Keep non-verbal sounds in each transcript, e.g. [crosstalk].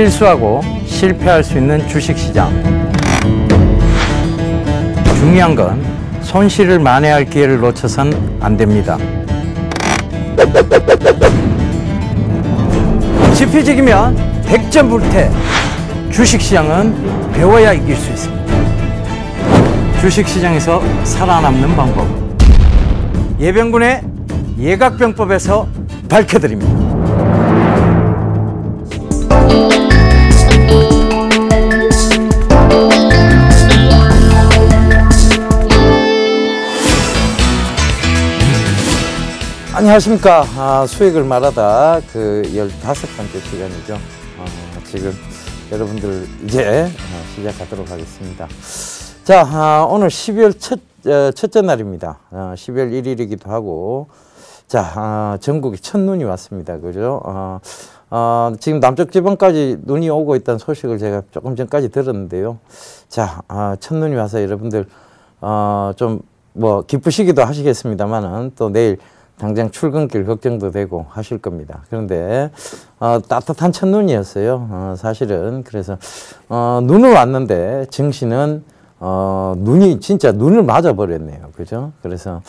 실수하고 실패할 수 있는 주식시장. 중요한 건 손실을 만회할 기회를 놓쳐선 안 됩니다. 지피지기면 백전불태. 주식시장은 배워야 이길 수 있습니다. 주식시장에서 살아남는 방법. 예병군의 예각병법에서 밝혀드립니다. 안녕하십니까 아, 수익을 말하다 그 열다섯 번째 시간이죠 어, 지금 여러분들 이제 아, 시작하도록 하겠습니다 자 아, 오늘 12월 첫, 어, 첫째 날입니다 아, 12월 1일이기도 하고 자 아, 전국에 첫눈이 왔습니다 그죠 아, 어, 지금 남쪽 지방까지 눈이 오고 있다는 소식을 제가 조금 전까지 들었는데요 자 어, 첫눈이 와서 여러분들 어, 좀뭐 기쁘시기도 하시겠습니다만은 또 내일 당장 출근길 걱정도 되고 하실 겁니다. 그런데 어, 따뜻한 첫눈이었어요. 어, 사실은 그래서 어, 눈은 왔는데 증시는 어, 눈이 진짜 눈을 맞아버렸네요. 그죠? 그래서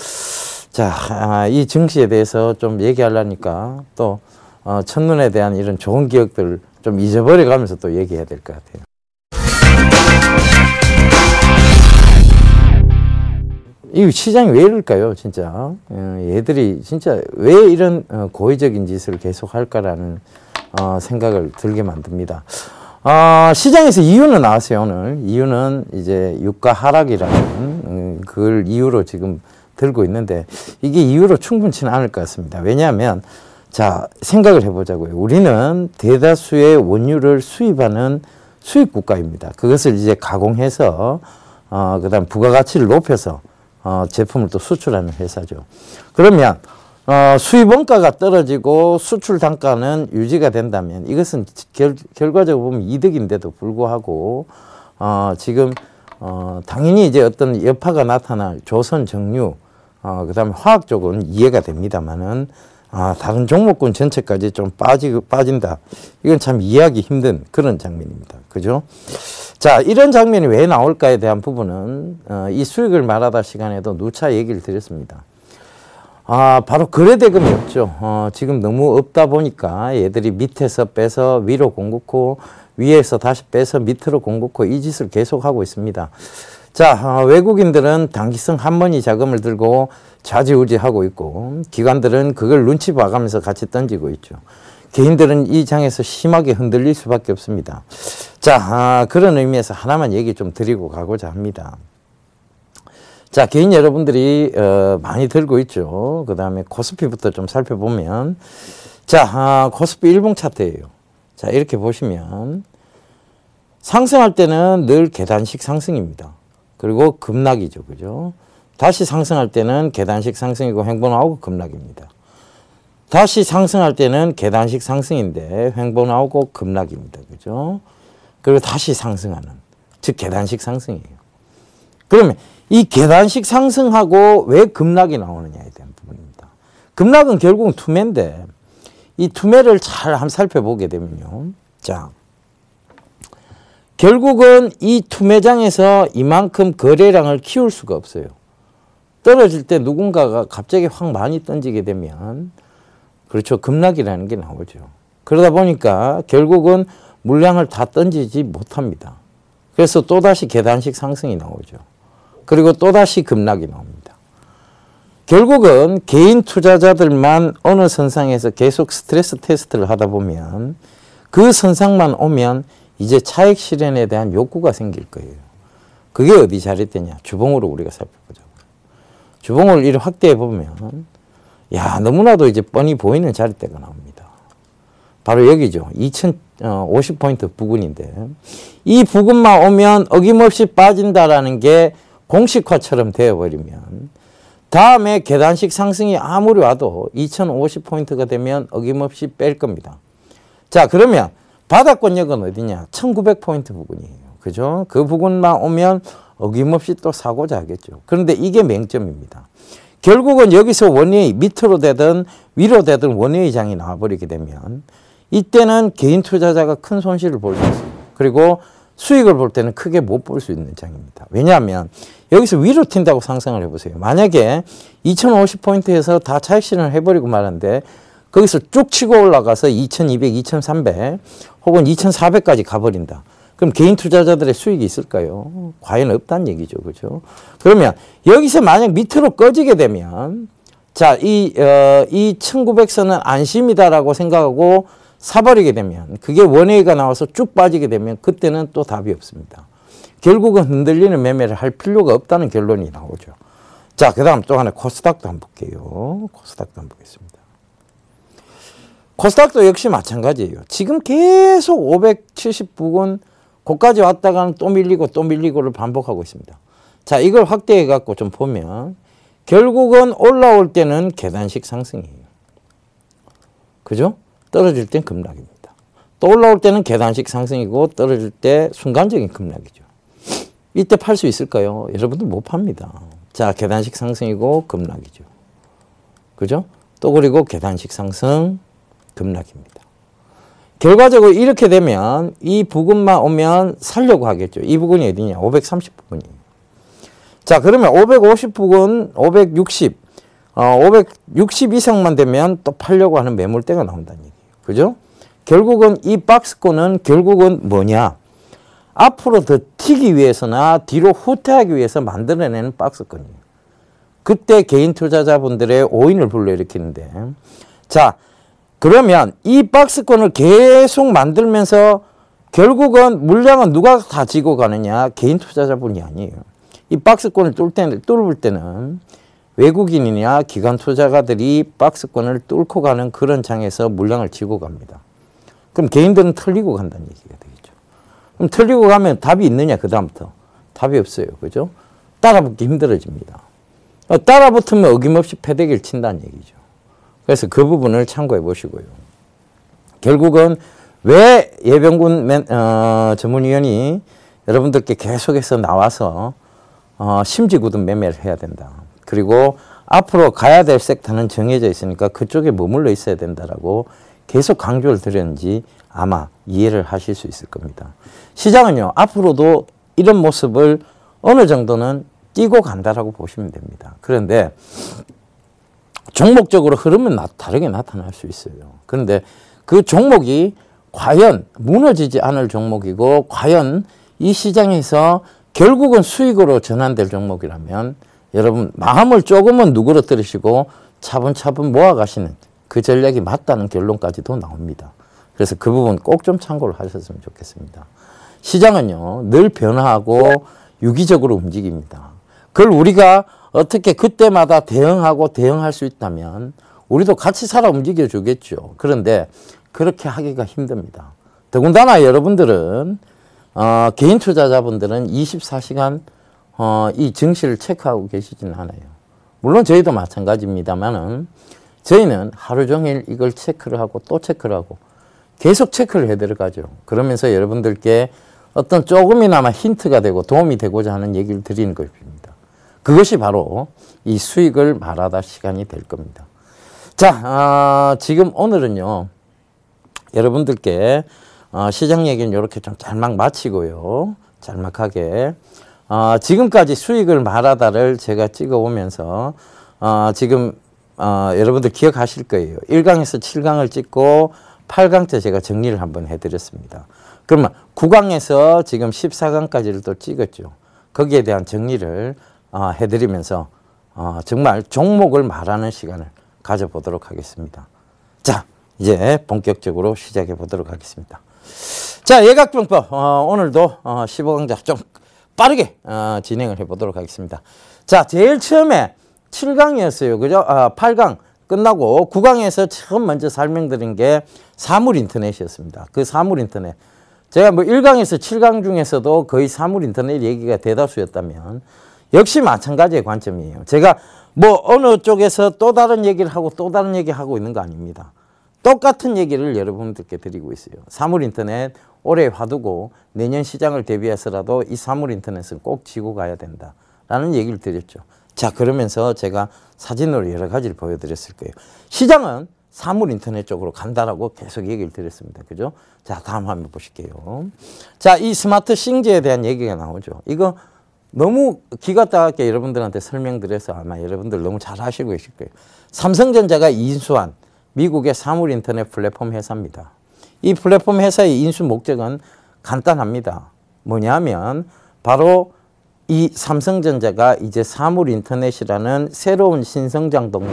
자, 아, 증시에 대해서 좀 얘기하려니까 또 어, 첫눈에 대한 이런 좋은 기억들좀 잊어버려가면서 또 얘기해야 될 것 같아요. 이 시장이 왜 이럴까요, 진짜? 어, 얘들이 진짜 왜 이런 어, 고의적인 짓을 계속 할까라는 어, 생각을 들게 만듭니다. 아, 시장에서 이유는 나왔어요, 오늘. 이유는 이제 유가 하락이라는 음, 그걸 이유로 지금 들고 있는데 이게 이유로 충분치는 않을 것 같습니다. 왜냐하면 자, 생각을 해보자고요. 우리는 대다수의 원유를 수입하는 수입 국가입니다. 그것을 이제 가공해서 어, 그다음 부가가치를 높여서 어, 제품을 또 수출하는 회사죠. 그러면 어, 수입 원가가 떨어지고 수출 단가는 유지가 된다면 이것은 결, 결과적으로 보면 이득인데도 불구하고 어, 지금 어, 당연히 이제 어떤 여파가 나타날 조선 정유 어, 그 다음에 화학 쪽은 이해가 됩니다만은 아, 다른 종목군 전체까지 좀 빠지, 빠진다. 이건 참 이해하기 힘든 그런 장면입니다. 그죠? 자, 이런 장면이 왜 나올까에 대한 부분은 어, 이 수익을 말하다 시간에도 누차 얘기를 드렸습니다. 아, 바로 거래대금이 없죠. 어, 지금 너무 없다 보니까 얘들이 밑에서 빼서 위로 공급고 위에서 다시 빼서 밑으로 공급고 이 짓을 계속하고 있습니다. 자, 어, 외국인들은 단기성 한머니 자금을 들고 좌지우지하고 있고 기관들은 그걸 눈치 봐가면서 같이 던지고 있죠. 개인들은 이 장에서 심하게 흔들릴 수밖에 없습니다. 자, 아, 그런 의미에서 하나만 얘기 좀 드리고 가고자 합니다. 자, 개인 여러분들이 어, 많이 들고 있죠. 그 다음에 코스피부터 좀 살펴보면 자, 아, 코스피 일봉 차트예요. 자, 이렇게 보시면 상승할 때는 늘 계단식 상승입니다. 그리고 급락이죠. 그죠? 다시 상승할 때는 계단식 상승이고 횡보나오고 급락입니다. 다시 상승할 때는 계단식 상승인데 횡보나오고 급락입니다. 그죠? 그리고 다시 상승하는 즉 계단식 상승이에요. 그러면 이 계단식 상승하고 왜 급락이 나오느냐에 대한 부분입니다. 급락은 결국은 투매인데 이 투매를 잘 한번 살펴보게 되면요. 자, 결국은 이 투매장에서 이만큼 거래량을 키울 수가 없어요. 떨어질 때 누군가가 갑자기 확 많이 던지게 되면 그렇죠. 급락이라는 게 나오죠. 그러다 보니까 결국은 물량을 다 던지지 못합니다. 그래서 또다시 계단식 상승이 나오죠. 그리고 또다시 급락이 나옵니다. 결국은 개인 투자자들만 어느 선상에서 계속 스트레스 테스트를 하다 보면 그 선상만 오면 이제 차액 실현에 대한 욕구가 생길 거예요. 그게 어디 잘했대냐? 주봉으로 우리가 살펴보자. 주봉을 이렇게 확대해 보면 야 너무나도 이제 뻔히 보이는 자리대가 나옵니다. 바로 여기죠. 2050포인트 어, 부근인데 이 부근만 오면 어김없이 빠진다라는 게 공식화처럼 되어버리면 다음에 계단식 상승이 아무리 와도 2050포인트가 되면 어김없이 뺄 겁니다. 자 그러면 바닥 권역은 어디냐? 1900포인트 부근이에요. 그죠? 그 부근만 오면 어김없이 또 사고자 하겠죠. 그런데 이게 맹점입니다. 결국은 여기서 원웨이 밑으로 되든 위로 되든 원웨이 장이 나와버리게 되면 이때는 개인 투자자가 큰 손실을 볼 수 있습니다. 그리고 수익을 볼 때는 크게 못 볼 수 있는 장입니다. 왜냐하면 여기서 위로 튄다고 상상을 해보세요. 만약에 2050포인트에서 다 차익실현을 해버리고 말았는데 거기서 쭉 치고 올라가서 2200, 2300 혹은 2400까지 가버린다. 그럼 개인 투자자들의 수익이 있을까요? 과연 없다는 얘기죠. 그죠? 그러면 여기서 만약 밑으로 꺼지게 되면 자, 이, 어, 이 1900선은 안심이다라고 생각하고 사버리게 되면 그게 원회의가 나와서 쭉 빠지게 되면 그때는 또 답이 없습니다. 결국은 흔들리는 매매를 할 필요가 없다는 결론이 나오죠. 자, 그 다음 또 하나 코스닥도 한번 볼게요. 코스닥도 한번 보겠습니다. 코스닥도 역시 마찬가지예요. 지금 계속 579건 고까지 왔다가는 또 밀리고 또 밀리고를 반복하고 있습니다. 자 이걸 확대해 갖고 좀 보면 결국은 올라올 때는 계단식 상승이에요. 그죠? 떨어질 땐 급락입니다. 또 올라올 때는 계단식 상승이고 떨어질 때 순간적인 급락이죠. 이때 팔 수 있을까요? 여러분들 못 팝니다. 자, 계단식 상승이고 급락이죠. 그죠? 또 그리고 계단식 상승, 급락입니다. 결과적으로 이렇게 되면 이 부근만 오면 살려고 하겠죠. 이 부근이 어디냐? 530부근이에요. 자 그러면 550부근 560 어, 560 이상만 되면 또 팔려고 하는 매물대가 나온다는 얘기예요. 그죠? 결국은 이 박스권은 결국은 뭐냐? 앞으로 더 튀기 위해서나 뒤로 후퇴하기 위해서 만들어내는 박스권이에요. 그때 개인 투자자분들의 오인을 불러일으키는데 자 그러면 이 박스권을 계속 만들면서 결국은 물량은 누가 다 지고 가느냐 개인 투자자분이 아니에요. 이 박스권을 뚫 때는, 뚫을 때는 외국인이나 기관 투자가들이 박스권을 뚫고 가는 그런 장에서 물량을 지고 갑니다. 그럼 개인들은 틀리고 간다는 얘기가 되겠죠. 그럼 틀리고 가면 답이 있느냐 그 다음부터 답이 없어요. 그죠? 따라붙기 힘들어집니다. 따라붙으면 어김없이 패대기를 친다는 얘기죠. 그래서 그 부분을 참고해 보시고요. 결국은 왜 예병군 맨, 어, 전문위원이 여러분들께 계속해서 나와서 어, 심지구든 매매를 해야 된다. 그리고 앞으로 가야 될 섹터는 정해져 있으니까 그쪽에 머물러 있어야 된다라고 계속 강조를 드렸는지 아마 이해를 하실 수 있을 겁니다. 시장은요. 앞으로도 이런 모습을 어느 정도는 뛰고 간다라고 보시면 됩니다. 그런데 종목적으로 흐름은 나, 다르게 나타날 수 있어요. 그런데 그 종목이 과연 무너지지 않을 종목이고 과연 이 시장에서 결국은 수익으로 전환될 종목이라면 여러분 마음을 조금은 누그러뜨리시고 차분차분 모아가시는 그 전략이 맞다는 결론까지도 나옵니다. 그래서 그 부분 꼭 좀 참고를 하셨으면 좋겠습니다. 시장은요 늘 변화하고 유기적으로 움직입니다. 그걸 우리가 어떻게 그때마다 대응하고 대응할 수 있다면 우리도 같이 살아 움직여 주겠죠. 그런데 그렇게 하기가 힘듭니다. 더군다나 여러분들은 어, 개인 투자자분들은 24시간 어, 이 증시를 체크하고 계시지는 않아요. 물론 저희도 마찬가지입니다만은 저희는 하루 종일 이걸 체크를 하고 또 체크를 하고 계속 체크를 해들어가죠. 그러면서 여러분들께 어떤 조금이나마 힌트가 되고 도움이 되고자 하는 얘기를 드리는 것입니다. 그것이 바로 이 수익을 말하다 시간이 될 겁니다. 자, 아, 지금 오늘은요. 여러분들께 아, 시장 얘기는 이렇게 좀 잘막 마치고요. 잘막하게 아, 지금까지 수익을 말하다를 제가 찍어오면서 아, 지금 아, 여러분들 기억하실 거예요. 1강에서 7강을 찍고 8강 때 제가 정리를 한번 해드렸습니다. 그러면 9강에서 지금 14강까지를 또 찍었죠. 거기에 대한 정리를 어, 해드리면서 어, 정말 종목을 말하는 시간을 가져보도록 하겠습니다. 자, 이제 본격적으로 시작해 보도록 하겠습니다. 자, 예각병법 어, 오늘도 어, 15강좌 좀 빠르게 어, 진행을 해 보도록 하겠습니다. 자, 제일 처음에 7강이었어요. 그죠? 아, 8강 끝나고 9강에서 처음 먼저 설명드린 게 사물 인터넷이었습니다. 그 사물 인터넷. 제가 뭐 1강에서 7강 중에서도 거의 사물 인터넷 얘기가 대다수였다면 역시 마찬가지의 관점이에요. 제가 뭐 어느 쪽에서 또 다른 얘기를 하고 또 다른 얘기하고 있는 거 아닙니다. 똑같은 얘기를 여러분들께 드리고 있어요. 사물인터넷 올해 화두고 내년 시장을 대비해서라도 이 사물인터넷은 꼭 지고 가야 된다라는 얘기를 드렸죠. 자 그러면서 제가 사진으로 여러 가지를 보여드렸을 거예요. 시장은 사물 인터넷 쪽으로 간다라고 계속 얘기를 드렸습니다. 그죠? 자, 다음 화면 보실게요. 자, 이 스마트 싱즈에 대한 얘기가 나오죠. 이거 너무 기가 따갑게 여러분들한테 설명드려서 아마 여러분들 너무 잘 하시고 계실 거예요. 삼성전자가 인수한 미국의 사물 인터넷 플랫폼 회사입니다. 이 플랫폼 회사의 인수 목적은 간단합니다. 뭐냐면 바로 이 삼성전자가 이제 사물 인터넷이라는 새로운 신성장 동력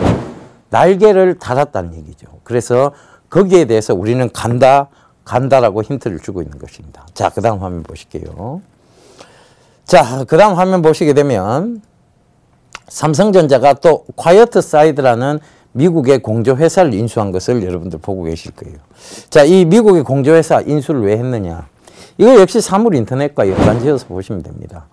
날개를 달았다는 얘기죠. 그래서 거기에 대해서 우리는 간다, 간다라고 힌트를 주고 있는 것입니다. 자, 그 다음 화면 보실게요. 자, 그 다음 화면 보시게 되면 삼성전자가 또 콰이어트 사이드라는 미국의 공조회사를 인수한 것을 여러분들 보고 계실 거예요. 자, 이 미국의 공조회사 인수를 왜 했느냐. 이거 역시 사물 인터넷과 연관지어서 보시면 됩니다.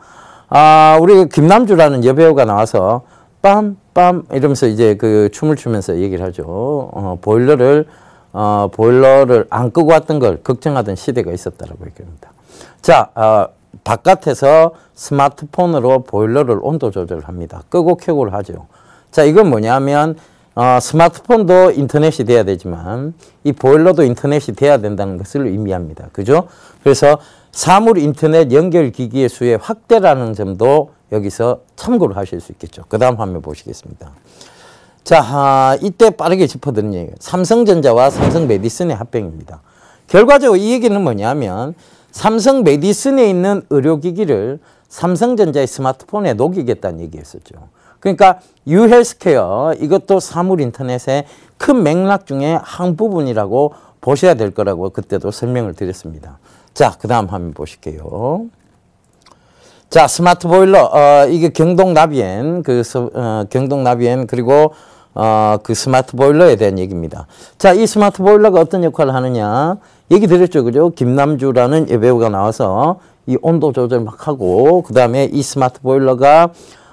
아, 우리 김남주라는 여배우가 나와서 빰 빰 이러면서 이제 그 춤을 추면서 얘기를 하죠. 어, 보일러를, 어, 보일러를 안 끄고 왔던 걸 걱정하던 시대가 있었다라고 얘기합니다. 자, 어, 바깥에서 스마트폰으로 보일러를 온도 조절합니다. 끄고 켜고를 하죠. 자, 이건 뭐냐면 어, 스마트폰도 인터넷이 돼야 되지만 이 보일러도 인터넷이 돼야 된다는 것을 의미합니다. 그죠? 그래서 사물 인터넷 연결 기기의 수의 확대라는 점도 여기서 참고를 하실 수 있겠죠. 그 다음 화면 보시겠습니다. 자, 아, 이때 빠르게 짚어드는 얘기예요. 삼성전자와 삼성 메디슨의 합병입니다. 결과적으로 이 얘기는 뭐냐면 삼성 메디슨에 있는 의료기기를 삼성전자의 스마트폰에 녹이겠다는 얘기였었죠. 그러니까 유헬스케어 이것도 사물인터넷의 큰 맥락 중에 한 부분이라고 보셔야 될 거라고 그때도 설명을 드렸습니다. 자, 그 다음 한번 보실게요. 자, 스마트 보일러, 어, 이게 경동 나비엔, 그, 어, 경동 나비엔, 그리고 어, 그 스마트 보일러에 대한 얘기입니다. 자, 이 스마트 보일러가 어떤 역할을 하느냐. 얘기 드렸죠, 그죠? 김남주라는 여배우가 나와서 이 온도 조절 막 하고, 그 다음에 이 스마트 보일러가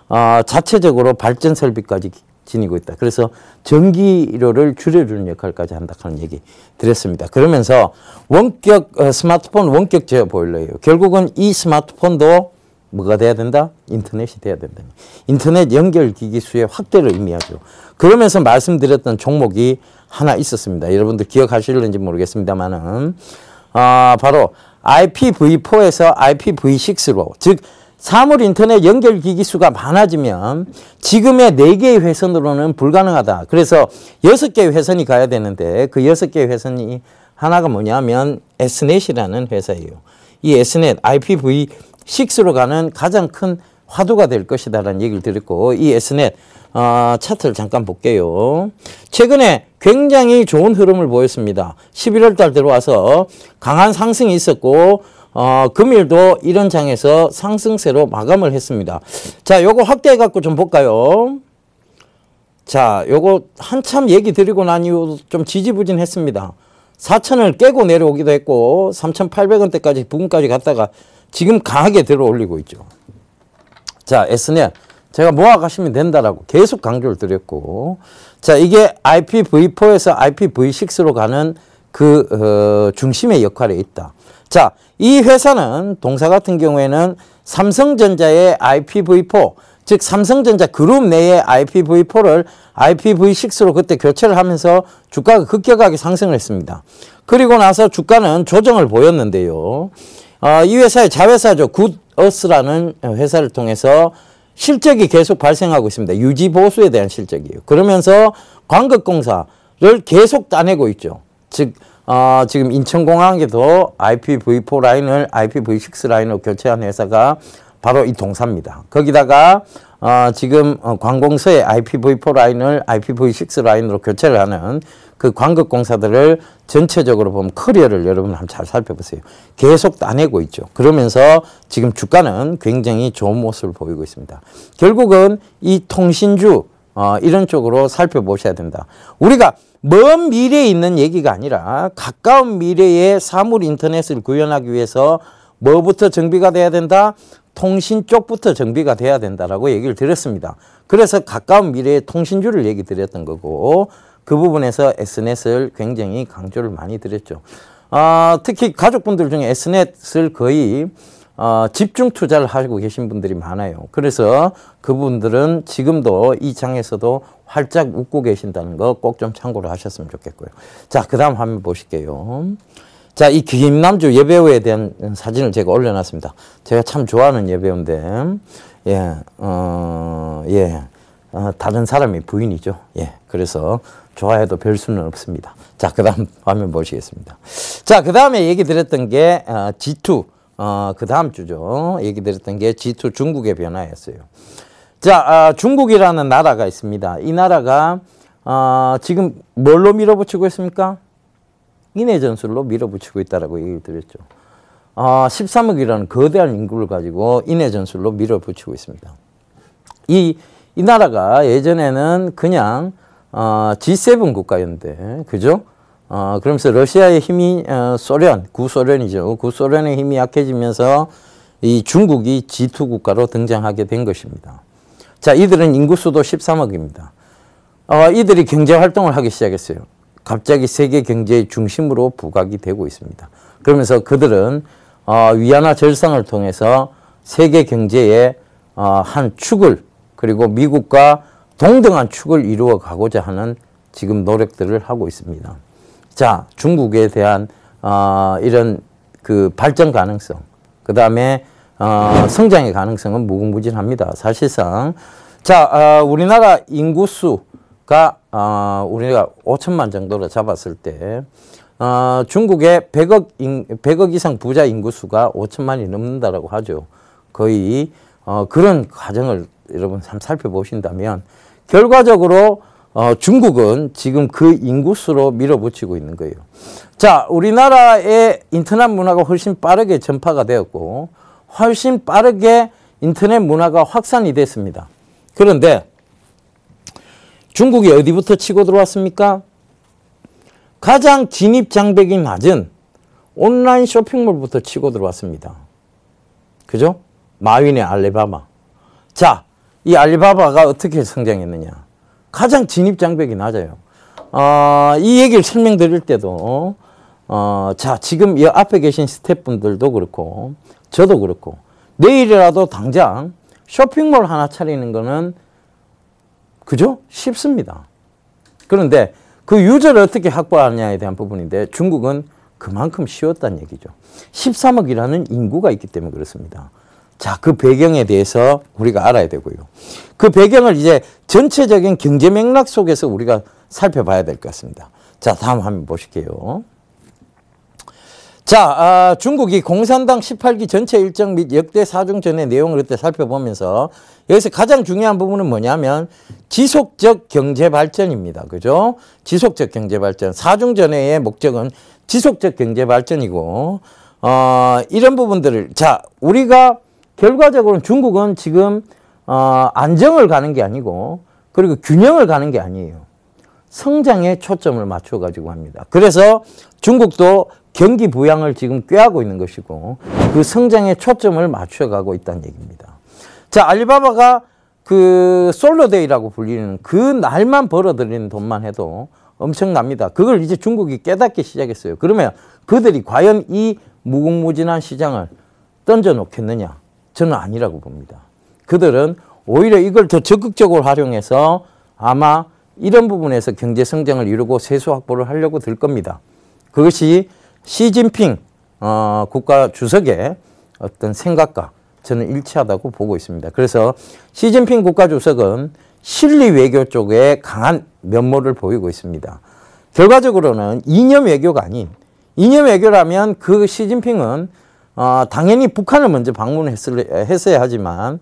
어, 자체적으로 발전 설비까지 지니고 있다. 그래서 전기료를 줄여주는 역할까지 한다 하는 얘기 드렸습니다. 그러면서 원격 어, 스마트폰 원격 제어 보일러예요. 결국은 이 스마트폰도 뭐가 돼야 된다? 인터넷이 돼야 된다. 인터넷 연결기기 수의 확대를 의미하죠. 그러면서 말씀드렸던 종목이 하나 있었습니다. 여러분들 기억하실는지 모르겠습니다만은 아, 바로 IPv4에서 IPv6로 즉 사물 인터넷 연결 기기 수가 많아지면 지금의 4개의 회선으로는 불가능하다. 그래서 6개의 회선이 가야 되는데 그 6개의 회선이 하나가 뭐냐면 S넷이라는 회사예요. 이 S넷 IPv 식 6로 가는 가장 큰 화두가 될 것이다라는 얘기를 드렸고 이에스넷 아, 어, 차트를 잠깐 볼게요. 최근에 굉장히 좋은 흐름을 보였습니다. 11월 달 들어와서 강한 상승이 있었고 어, 금일도 이런 장에서 상승세로 마감을 했습니다. 자, 요거 확대해 갖고 좀 볼까요? 자, 요거 한참 얘기 드리고 난 이후 좀 지지부진했습니다. 4천을 깨고 내려오기도 했고 3,800원대까지 부근까지 갔다가 지금 강하게 들어올리고 있죠. 자, s n e 제가 모아가시면 된다라고 계속 강조를 드렸고 자 이게 IPv4에서 IPv6로 가는 그 어, 중심의 역할에 있다. 자, 이 회사는 동사 같은 경우에는 삼성전자의 IPv4 즉 삼성전자 그룹 내의 IPv4를 IPv6로 그때 교체를 하면서 주가가 급격하게 상승을 했습니다. 그리고 나서 주가는 조정을 보였는데요. 어, 이 회사의 자회사죠. 굿어스라는 회사를 통해서 실적이 계속 발생하고 있습니다. 유지 보수에 대한 실적이에요. 그러면서 광극공사를 계속 따내고 있죠. 즉 어, 지금 인천공항에도 IPv4 라인을 IPv6 라인으로 교체한 회사가 바로 이 동사입니다. 거기다가 아, 어, 지금 관공서의 IPv4 라인을 IPv6 라인으로 교체를 하는 그 광극공사들을 전체적으로 보면 커리어를 여러분 한번 잘 살펴보세요. 계속 따내고 있죠. 그러면서 지금 주가는 굉장히 좋은 모습을 보이고 있습니다. 결국은 이 통신주 어, 이런 쪽으로 살펴보셔야 된다. 우리가 먼 미래에 있는 얘기가 아니라 가까운 미래에 사물 인터넷을 구현하기 위해서 뭐부터 정비가 돼야 된다? 통신 쪽부터 정비가 돼야 된다라고 얘기를 드렸습니다. 그래서 가까운 미래의 통신주를 얘기 드렸던 거고 그 부분에서 SNS를 굉장히 강조를 많이 드렸죠. 어, 특히 가족분들 중에 SNS를 거의 어, 집중 투자를 하고 계신 분들이 많아요. 그래서 그분들은 지금도 이 장에서도 활짝 웃고 계신다는 거 꼭 좀 참고를 하셨으면 좋겠고요. 자, 그 다음 한번 보실게요. 자, 이 김남주 예배우에 대한 사진을 제가 올려놨습니다. 제가 참 좋아하는 예배우인데, 예, 어, 예. 어, 다른 사람이 부인이죠. 예. 그래서 좋아해도 별 수는 없습니다. 자, 그 다음 화면 보시겠습니다. 자, 그 다음에 얘기 드렸던 게 아, 어, G2, 어, 그 다음 주죠. 얘기 드렸던 게 G2 중국의 변화였어요. 자, 어, 중국이라는 나라가 있습니다. 이 나라가 어, 지금 뭘로 밀어붙이고 있습니까? 인해 전술로 밀어붙이고 있다라고 얘기 드렸죠. 어, 13억이라는 거대한 인구를 가지고 인해 전술로 밀어붙이고 있습니다. 이이 나라가 예전에는 그냥 어, G7 국가였는데 그죠? 어, 그러면서 러시아의 힘이 어, 소련, 구소련이죠. 구소련의 힘이 약해지면서 이 중국이 G2 국가로 등장하게 된 것입니다. 자, 이들은 인구수도 13억입니다. 어, 이들이 경제활동을 하기 시작했어요. 갑자기 세계 경제의 중심으로 부각이 되고 있습니다. 그러면서 그들은 어, 위안화 절상을 통해서 세계 경제의 어, 한 축을 그리고 미국과 동등한 축을 이루어 가고자 하는 지금 노력들을 하고 있습니다. 자, 중국에 대한 어, 이런 그 발전 가능성, 그 다음에 어, 성장의 가능성은 무궁무진합니다. 사실상 자, 어, 우리나라 인구수가 어, 우리가 5천만 정도로 잡았을 때 어, 중국의 100억, 인, 100억 이상 부자 인구수가 5천만이 넘는다고 하죠. 거의 어, 그런 과정을 여러분 참 살펴보신다면 결과적으로 어, 중국은 지금 그 인구수로 밀어붙이고 있는 거예요. 자, 우리나라의 인터넷 문화가 훨씬 빠르게 전파가 되었고 훨씬 빠르게 인터넷 문화가 확산이 됐습니다. 그런데 중국이 어디부터 치고 들어왔습니까? 가장 진입 장벽이 낮은 온라인 쇼핑몰부터 치고 들어왔습니다. 그죠? 마윈의 알레바마. 자, 이 알리바바가 어떻게 성장했느냐. 가장 진입장벽이 낮아요. 어, 이 얘기를 설명드릴 때도 어, 자 지금 이 앞에 계신 스태프분들도 그렇고 저도 그렇고 내일이라도 당장 쇼핑몰 하나 차리는 거는 그죠? 쉽습니다. 그런데 그 유저를 어떻게 확보하느냐에 대한 부분인데 중국은 그만큼 쉬웠다는 얘기죠. 13억이라는 인구가 있기 때문에 그렇습니다. 자, 그 배경에 대해서 우리가 알아야 되고요. 그 배경을 이제 전체적인 경제 맥락 속에서 우리가 살펴봐야 될 것 같습니다. 자, 다음 화면 보실게요. 자, 아, 중국이 공산당 18기 전체 일정 및 역대 사중전의 내용을 그때 살펴보면서 여기서 가장 중요한 부분은 뭐냐면 지속적 경제 발전입니다. 그죠? 지속적 경제 발전. 사중전의 목적은 지속적 경제 발전이고, 어, 이런 부분들을, 자, 우리가 결과적으로는 중국은 지금 어, 안정을 가는 게 아니고 그리고 균형을 가는 게 아니에요. 성장에 초점을 맞춰가지고 합니다. 그래서 중국도 경기 부양을 지금 꾀하고 있는 것이고 그 성장에 초점을 맞춰가고 있다는 얘기입니다. 자 알리바바가 그 솔로데이라고 불리는 그 날만 벌어들이는 돈만 해도 엄청납니다. 그걸 이제 중국이 깨닫기 시작했어요. 그러면 그들이 과연 이 무궁무진한 시장을 던져놓겠느냐. 저는 아니라고 봅니다. 그들은 오히려 이걸 더 적극적으로 활용해서 아마 이런 부분에서 경제 성장을 이루고 세수 확보를 하려고 들 겁니다. 그것이 시진핑 어, 국가 주석의 어떤 생각과 저는 일치하다고 보고 있습니다. 그래서 시진핑 국가 주석은 실리 외교 쪽에 강한 면모를 보이고 있습니다. 결과적으로는 이념 외교가 아닌 이념 외교라면 그 시진핑은 어, 당연히 북한을 먼저 방문했어야 하지만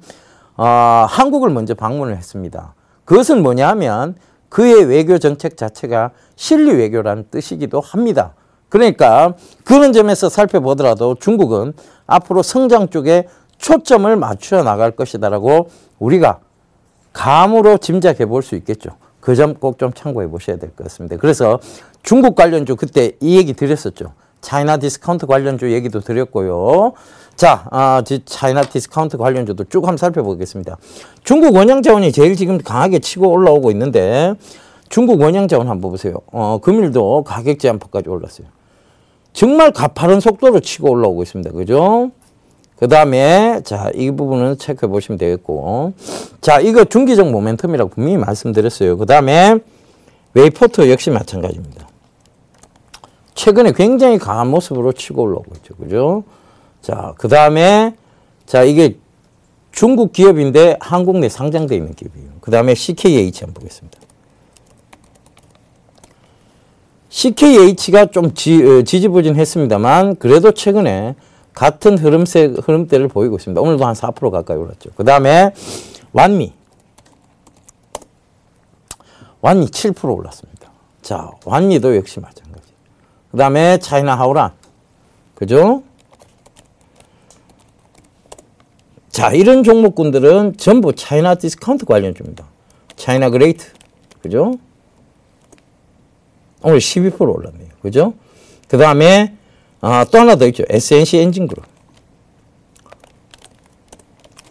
어, 한국을 먼저 방문을 했습니다. 그것은 뭐냐면 그의 외교 정책 자체가 실리 외교라는 뜻이기도 합니다. 그러니까 그런 점에서 살펴보더라도 중국은 앞으로 성장 쪽에 초점을 맞추어 나갈 것이다라고 우리가 감으로 짐작해 볼 수 있겠죠. 그 점 꼭 좀 참고해 보셔야 될 것 같습니다. 그래서 중국 관련주 그때 이 얘기 드렸었죠. 차이나 디스카운트 관련주 얘기도 드렸고요. 자, 아, 차이나 디스카운트 관련주도 쭉 한번 살펴보겠습니다. 중국 원형 자원이 제일 지금 강하게 치고 올라오고 있는데 중국 원형 자원 한번 보세요. 어, 금일도 가격 제한폭까지 올랐어요. 정말 가파른 속도로 치고 올라오고 있습니다. 그죠? 그 다음에 자이 부분은 체크해 보시면 되겠고 자 이거 중기적 모멘텀이라고 분명히 말씀드렸어요. 그 다음에 웨이포트 역시 마찬가지입니다. 최근에 굉장히 강한 모습으로 치고 올라오고 있죠. 그죠? 자, 그 다음에, 자, 이게 중국 기업인데 한국 내 상장되어 있는 기업이에요. 그 다음에 CKH 한번 보겠습니다. CKH가 좀 지, 어, 지지부진 했습니다만, 그래도 최근에 같은 흐름세, 흐름대를 보이고 있습니다. 오늘도 한 4% 가까이 올랐죠. 그 다음에 완미. 완미 7% 올랐습니다. 자, 완미도 역시 마찬가지. 그 다음에 차이나 하우라. 그죠? 자, 이런 종목군들은 전부 차이나 디스카운트 관련주입니다. 차이나 그레이트. 그죠? 오늘 12% 올랐네요. 그죠? 그 다음에 아, 또 하나 더 있죠. SNC 엔진 그룹.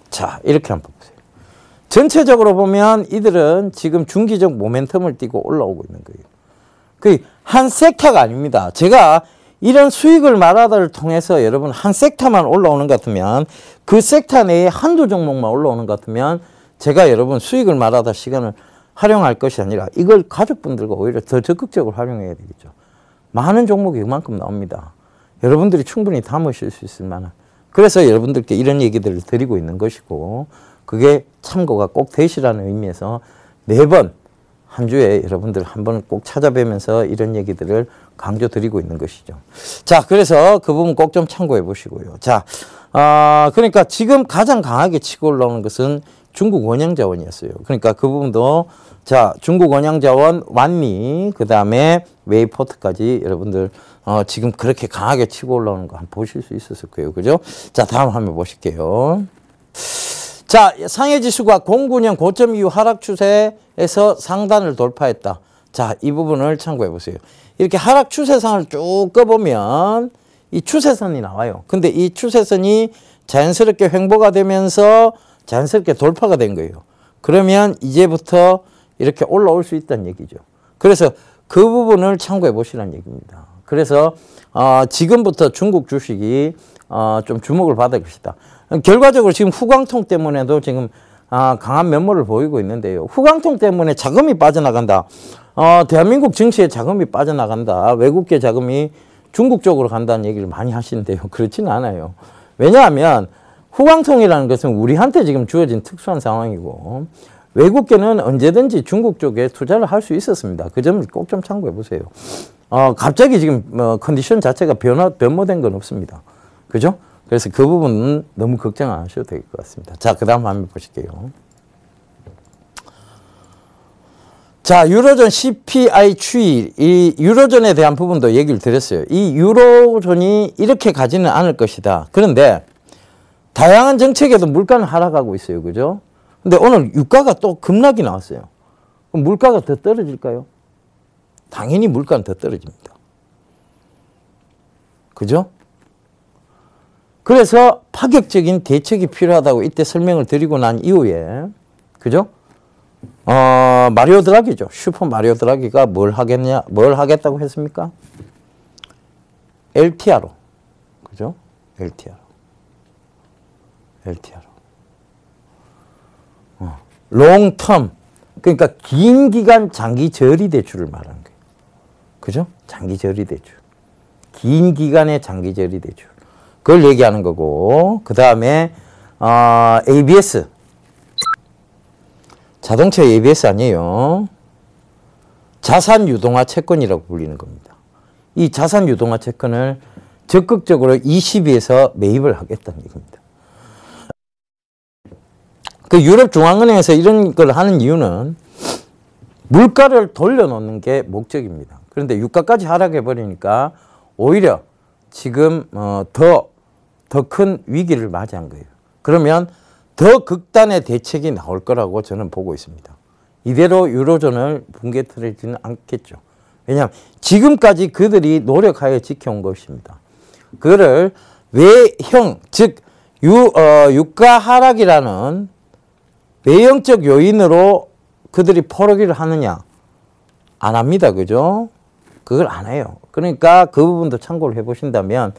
자, 이렇게 한번 보세요. 전체적으로 보면 이들은 지금 중기적 모멘텀을 띠고 올라오고 있는 거예요. 그한 섹터가 아닙니다. 제가 이런 수익을 말하다를 통해서 여러분 한 섹터만 올라오는 것 같으면 그 섹터 내에 한두 종목만 올라오는 것 같으면 제가 여러분 수익을 말하다 시간을 활용할 것이 아니라 이걸 가족분들과 오히려 더 적극적으로 활용해야 되겠죠. 많은 종목이 이만큼 나옵니다. 여러분들이 충분히 담으실 수 있을 만한 그래서 여러분들께 이런 얘기들을 드리고 있는 것이고 그게 참고가 꼭 되시라는 의미에서 매번 한 주에 여러분들 한번 꼭 찾아뵈면서 이런 얘기들을 강조드리고 있는 것이죠. 자, 그래서 그 부분 꼭 좀 참고해 보시고요. 자, 아, 그러니까 지금 가장 강하게 치고 올라오는 것은 중국 원양 자원이었어요. 그러니까 그 부분도 자, 중국 원양 자원 완미그 다음에 웨이포트까지 여러분들 어, 지금 그렇게 강하게 치고 올라오는 거 한 번 보실 수 있었을 거예요. 그죠? 자, 다음 화면 보실게요. 자, 상해지수가 09년 고점 이후 하락 추세에서 상단을 돌파했다. 자, 이 부분을 참고해 보세요. 이렇게 하락 추세상을쭉 꺼보면 이 추세선이 나와요. 근데 이 추세선이 자연스럽게 횡보가 되면서 자연스럽게 돌파가 된 거예요. 그러면 이제부터 이렇게 올라올 수 있다는 얘기죠. 그래서 그 부분을 참고해 보시라는 얘기입니다. 그래서 어, 지금부터 중국 주식이 어, 좀 주목을 받을 것시다 결과적으로 지금 후광통 때문에도 지금 아, 강한 면모를 보이고 있는데요. 후광통 때문에 자금이 빠져나간다. 어, 대한민국 증시에 자금이 빠져나간다. 외국계 자금이 중국 쪽으로 간다는 얘기를 많이 하시는데요. [laughs] 그렇지는 않아요. 왜냐하면 후광통이라는 것은 우리한테 지금 주어진 특수한 상황이고 외국계는 언제든지 중국 쪽에 투자를 할 수 있었습니다. 그 점을 꼭 좀 참고해 보세요. 어, 갑자기 지금 어, 컨디션 자체가 변화, 변모된 건 없습니다. 그죠? 그래서 그 부분은 너무 걱정 안 하셔도 될 것 같습니다. 자, 그 다음 한번 보실게요. 자, 유로존 CPI 추이, 이 유로존에 대한 부분도 얘기를 드렸어요. 이 유로존이 이렇게 가지는 않을 것이다. 그런데 다양한 정책에도 물가는 하락하고 있어요. 그죠? 근데 오늘 유가가 또 급락이 나왔어요. 그럼 물가가 더 떨어질까요? 당연히 물가는 더 떨어집니다. 그죠? 그래서 파격적인 대책이 필요하다고 이때 설명을 드리고 난 이후에 그죠? 어, 마리오 드라기죠. 슈퍼 마리오 드라기가 뭘 하겠냐, 뭘 하겠다고 했습니까? LTR로. 그죠? LTR로. LTR로. 어, 롱텀. 그러니까 긴 기간 장기 저리 대출을 말하는 거예요. 그죠? 장기 저리 대출. 긴 기간의 장기 저리 대출. 그걸 얘기하는 거고 그 다음에 어, ABS 자동차 ABS 아니에요. 자산 유동화 채권이라고 불리는 겁니다. 이 자산 유동화 채권을 적극적으로 20에서 매입을 하겠다는 얘기입니다. 그 유럽 중앙은행에서 이런 걸 하는 이유는 물가를 돌려놓는 게 목적입니다. 그런데 유가까지 하락해 버리니까 오히려 지금 어, 더 더큰 위기를 맞이한 거예요. 그러면 더 극단의 대책이 나올 거라고 저는 보고 있습니다. 이대로 유로존을 붕괴뜨리지는 않겠죠. 왜냐하면 지금까지 그들이 노력하여 지켜온 것입니다. 그를 외형, 즉 유, 어, 유가 하락이라는 외형적 요인으로 그들이 포로기를 하느냐? 안 합니다. 그죠? 그걸 안 해요. 그러니까 그 부분도 참고를 해보신다면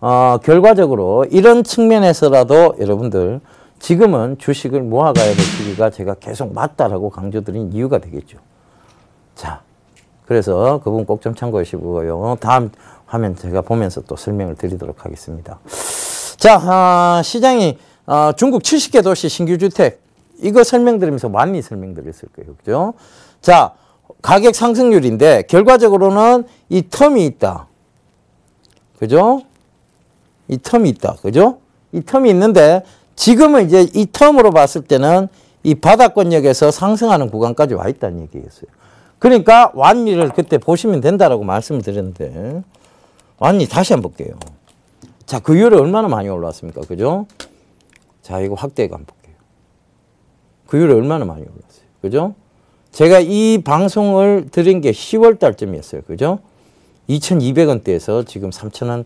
어, 결과적으로 이런 측면에서라도 여러분들 지금은 주식을 모아가야 될 시기가 제가 계속 맞다라고 강조드린 이유가 되겠죠. 자, 그래서 그분 꼭 좀 참고하시고요. 다음 화면 제가 보면서 또 설명을 드리도록 하겠습니다. 자, 어, 시장이 어, 중국 70개 도시 신규주택 이거 설명드리면서 많이 설명드렸을 거예요. 그죠? 자, 가격 상승률인데 결과적으로는 이 텀이 있다. 그죠? 이 텀이 있다. 그죠? 이 텀이 있는데 지금은 이제 이 텀으로 봤을 때는 이 바닥권역에서 상승하는 구간까지 와 있다는 얘기였어요. 그러니까 완리를 그때 보시면 된다라고 말씀을 드렸는데 완리 다시 한번 볼게요. 자, 그이후로 얼마나 많이 올라왔습니까? 그죠? 자, 이거 확대가 한번 볼게요. 그이후로 얼마나 많이 올랐어요. 그죠? 제가 이 방송을 드린 게 10월 달쯤이었어요. 그죠? 2200원대에서 지금 3000원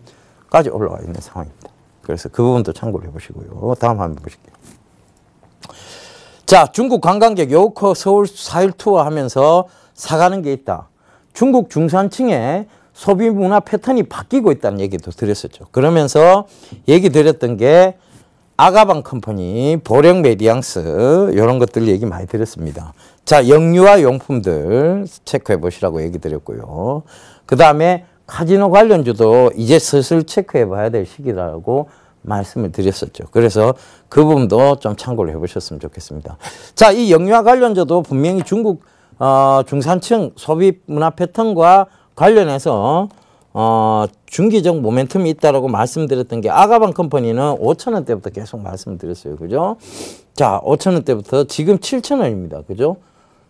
까지 올라와 있는 상황입니다. 그래서 그 부분도 참고를 해보시고요. 다음 한번 보실게요. 자, 중국 관광객 요코 서울 4일 투어 하면서 사가는 게 있다. 중국 중산층의 소비 문화 패턴이 바뀌고 있다는 얘기도 드렸었죠. 그러면서 얘기 드렸던 게 아가방 컴퍼니, 보령 메디앙스 이런 것들 얘기 많이 드렸습니다. 자, 영유아 용품들 체크해 보시라고 얘기 드렸고요. 그 다음에 카지노 관련주도 이제 슬슬 체크해 봐야 될 시기라고 말씀을 드렸었죠. 그래서 그 부분도 좀 참고를 해보셨으면 좋겠습니다. 자, 이 영유아 관련주도 분명히 중국 어, 중산층 소비 문화 패턴과 관련해서 어, 중기적 모멘텀이 있다라고 말씀드렸던 게 아가방 컴퍼니는 5천 원대부터 계속 말씀드렸어요. 그죠? 자, 5천 원대부터 지금 7천 원입니다. 그죠?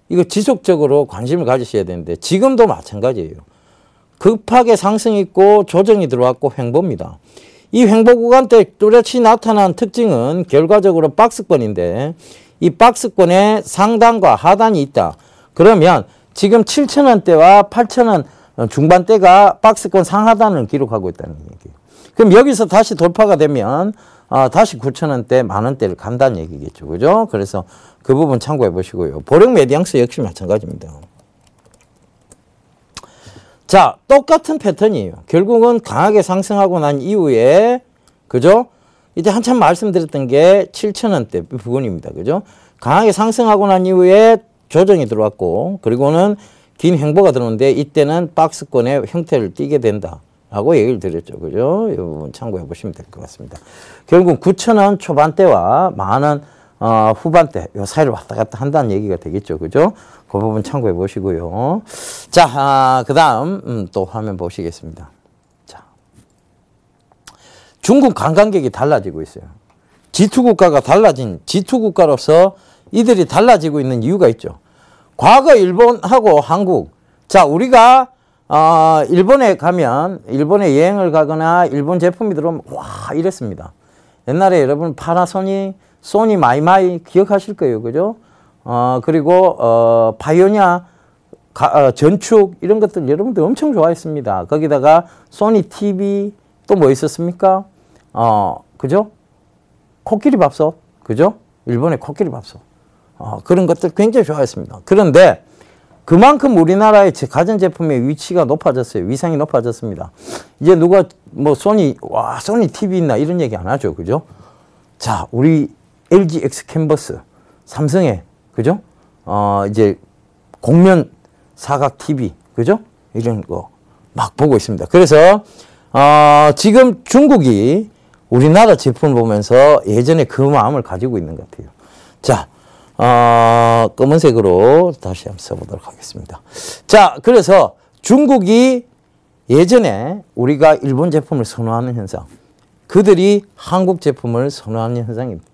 이거 지속적으로 관심을 가지셔야 되는데 지금도 마찬가지예요. 급하게 상승 있고 조정이 들어왔고 횡보입니다. 이 횡보 구간 때 뚜렷이 나타난 특징은 결과적으로 박스권인데 이 박스권에 상단과 하단이 있다. 그러면 지금 7천원대와8천원 중반대가 박스권 상하단을 기록하고 있다는 얘기예요. 그럼 여기서 다시 돌파가 되면 아, 다시 9천원대 만원대를 간다는 얘기겠죠. 그죠? 그래서 그 부분 참고해 보시고요. 보령 메디앙스 역시 마찬가지입니다. 자, 똑같은 패턴이에요. 결국은 강하게 상승하고 난 이후에 그죠? 이제 한참 말씀드렸던 게7천원대 부분입니다. 그죠? 강하게 상승하고 난 이후에 조정이 들어왔고 그리고는 긴 행보가 들어오는데 이때는 박스권의 형태를 띠게 된다. 라고 얘기를 드렸죠. 그죠? 이 부분 참고해 보시면 될 것 같습니다. 결국 9천원 초반대와 만원 어, 후반대 요 사이를 왔다 갔다 한다는 얘기가 되겠죠. 그죠? 그 부분 참고해 보시고요. 자, 아, 그 다음 음, 또 화면 보시겠습니다. 자, 중국 관광객이 달라지고 있어요. G2 국가가 달라진 G2 국가로서 이들이 달라지고 있는 이유가 있죠. 과거 일본하고 한국 자 우리가 어, 일본에 가면 일본에 여행을 가거나 일본 제품이 들어오면 와 이랬습니다. 옛날에 여러분 파나소닉 소니 마이마이 기억하실 거예요. 그죠? 어, 그리고 어, 바이오냐 가, 어, 전축 이런 것들 여러분들 엄청 좋아했습니다. 거기다가 소니 TV 또 뭐 있었습니까? 어, 그죠? 코끼리 밥솥. 그죠? 일본의 코끼리 밥솥. 어, 그런 것들 굉장히 좋아했습니다. 그런데 그만큼 우리나라의 가전제품의 위치가 높아졌어요. 위상이 높아졌습니다. 이제 누가 뭐 소니, 와, 소니 TV 있나 이런 얘기 안 하죠. 그죠? 자, 우리 LG X 캔버스, 삼성의 그죠? 어 이제 공면 사각 TV 그죠? 이런 거 막 보고 있습니다. 그래서 어 지금 중국이 우리나라 제품 을 보면서 예전에 그 마음을 가지고 있는 것 같아요. 자, 어, 검은색으로 다시 한번 써보도록 하겠습니다. 자, 그래서 중국이 예전에 우리가 일본 제품을 선호하는 현상, 그들이 한국 제품을 선호하는 현상입니다.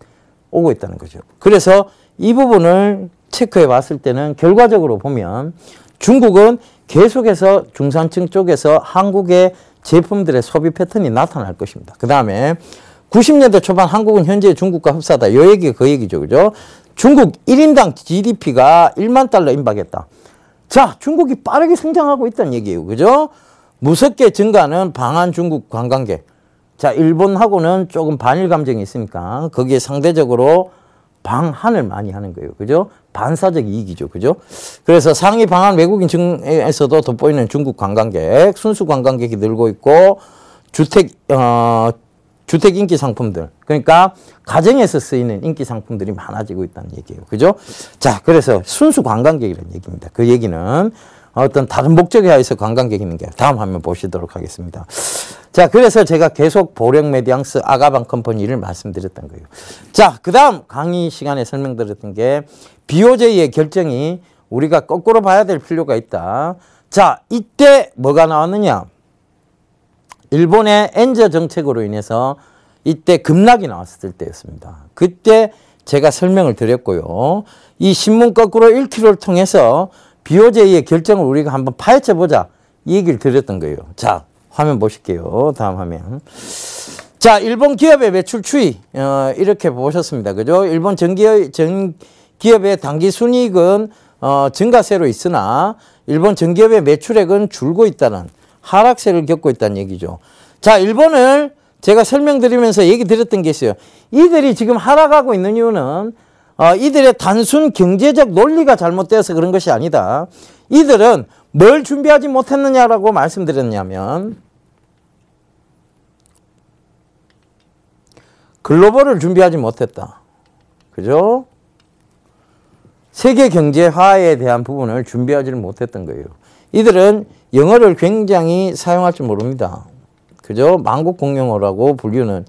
오고 있다는 거죠. 그래서 이 부분을 체크해 봤을 때는 결과적으로 보면 중국은 계속해서 중산층 쪽에서 한국의 제품들의 소비 패턴이 나타날 것입니다. 그 다음에 90년대 초반 한국은 현재 중국과 흡사하다. 이 얘기가 그 얘기죠. 그죠? 중국 1인당 GDP가 1만 달러 임박했다. 자, 중국이 빠르게 성장하고 있다는 얘기예요. 그죠? 무섭게 증가하는 방한 중국 관광객. 자 일본하고는 조금 반일 감정이 있으니까 거기에 상대적으로 방한을 많이 하는 거예요. 그죠? 반사적 이익이죠. 그죠? 그래서 상위 방한 외국인 중에서도 돋보이는 중국 관광객, 순수 관광객이 늘고 있고 주택 어 주택 인기 상품들. 그러니까 가정에서 쓰이는 인기 상품들이 많아지고 있다는 얘기예요. 그죠? 자, 그래서 순수 관광객이라는 얘기입니다. 그 얘기는 어떤 다른 목적에 하에서 관광객이 있는 게 다음 화면 보시도록 하겠습니다. 자, 그래서 제가 계속 보령 메디앙스 아가방 컴퍼니를 말씀드렸던 거예요. 자, 그 다음 강의 시간에 설명드렸던 게 BOJ의 결정이 우리가 거꾸로 봐야 될 필요가 있다. 자, 이때 뭐가 나왔느냐? 일본의 엔저 정책으로 인해서 이때 급락이 나왔을 때였습니다. 그때 제가 설명을 드렸고요. 이 신문 거꾸로 1km를 통해서 BOJ의 결정을 우리가 한번 파헤쳐보자 이 얘기를 드렸던 거예요. 자 화면 보실게요. 다음 화면. 자 일본 기업의 매출 추이 어, 이렇게 보셨습니다. 그죠? 일본 전기의, 전기업의 단기 순이익은 어, 증가세로 있으나 일본 전기업의 매출액은 줄고 있다는 하락세를 겪고 있다는 얘기죠. 자 일본을 제가 설명드리면서 얘기 드렸던 게 있어요. 이들이 지금 하락하고 있는 이유는 어, 이들의 단순 경제적 논리가 잘못되어서 그런 것이 아니다. 이들은 뭘 준비하지 못했느냐라고 말씀드렸냐면 글로벌을 준비하지 못했다. 그죠? 세계 경제화에 대한 부분을 준비하지 못했던 거예요. 이들은 영어를 굉장히 사용할 줄 모릅니다. 그죠? 만국 공용어라고 불리는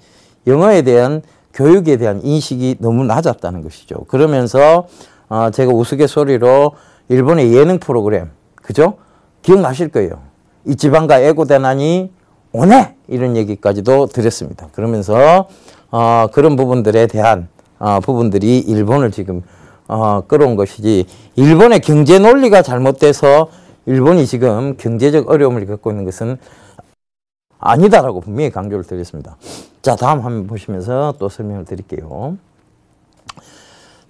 영어에 대한 교육에 대한 인식이 너무 낮았다는 것이죠. 그러면서 어, 제가 우스갯소리로 일본의 예능 프로그램 그죠? 기억나실 거예요. 이 지방가 에고대나니 오네 이런 얘기까지도 드렸습니다. 그러면서 어, 그런 부분들에 대한 어, 부분들이 일본을 지금 어, 끌어온 것이지 일본의 경제 논리가 잘못돼서 일본이 지금 경제적 어려움을 겪고 있는 것은 아니다라고 분명히 강조를 드렸습니다. 자 다음 화면 보시면서 또 설명을 드릴게요.